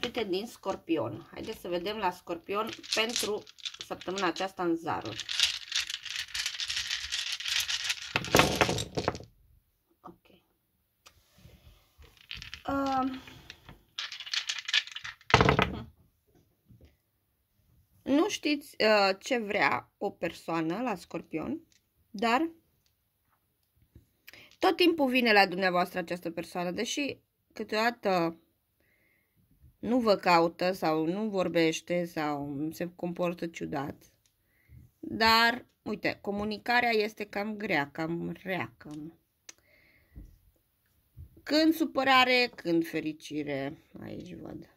câte din Scorpion. Haideți să vedem la Scorpion pentru săptămâna aceasta în zarul. Uh, nu știți uh, ce vrea o persoană la Scorpion, dar tot timpul vine la dumneavoastră această persoană, deși câteodată nu vă caută sau nu vorbește sau se comportă ciudat. Dar, uite, comunicarea este cam grea, cam rea, cam... Când supărare, când fericire. Aici văd.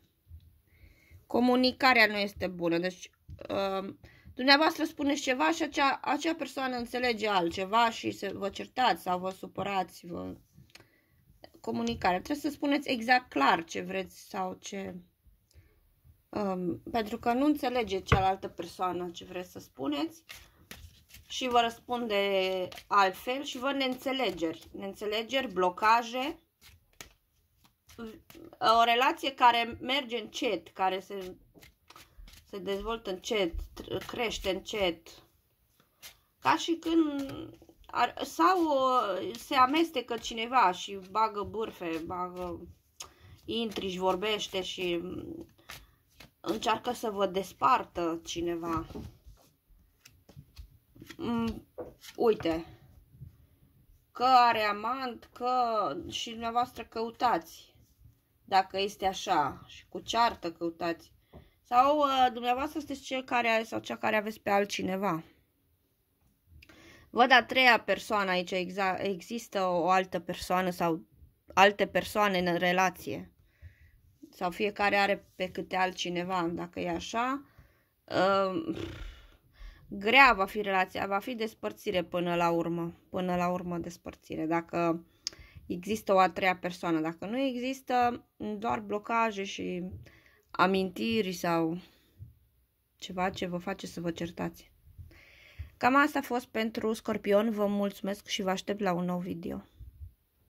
Comunicarea nu este bună. Deci, uh, dumneavoastră spuneți ceva și acea, acea persoană înțelege altceva și se, vă certați sau vă supărați, vă comunicare. Trebuie să spuneți exact clar ce vreți sau ce... Um, pentru că nu înțelege cealaltă persoană ce vreți să spuneți și vă răspunde altfel și vă neînțelegeri. Neînțelegeri, blocaje, o relație care merge încet, care se, se dezvoltă încet, crește încet. Ca și când ar, sau uh, se amestecă cineva și bagă bârfe, bagă și vorbește și încearcă să vă despartă cineva. Mm, uite, că are amant, că și dumneavoastră căutați, dacă este așa, și cu ceartă căutați. Sau uh, dumneavoastră sunteți cel care, sau cea care aveți pe altcineva. Văd a treia persoană aici, există o altă persoană sau alte persoane în relație. Sau fiecare are pe câte altcineva, dacă e așa. Uh, grea va fi relația, va fi despărțire până la urmă, până la urmă despărțire, dacă există o a treia persoană, dacă nu există doar blocaje și amintiri sau ceva ce vă face să vă certați. Cam asta a fost pentru Scorpion, vă mulțumesc și vă aștept la un nou video.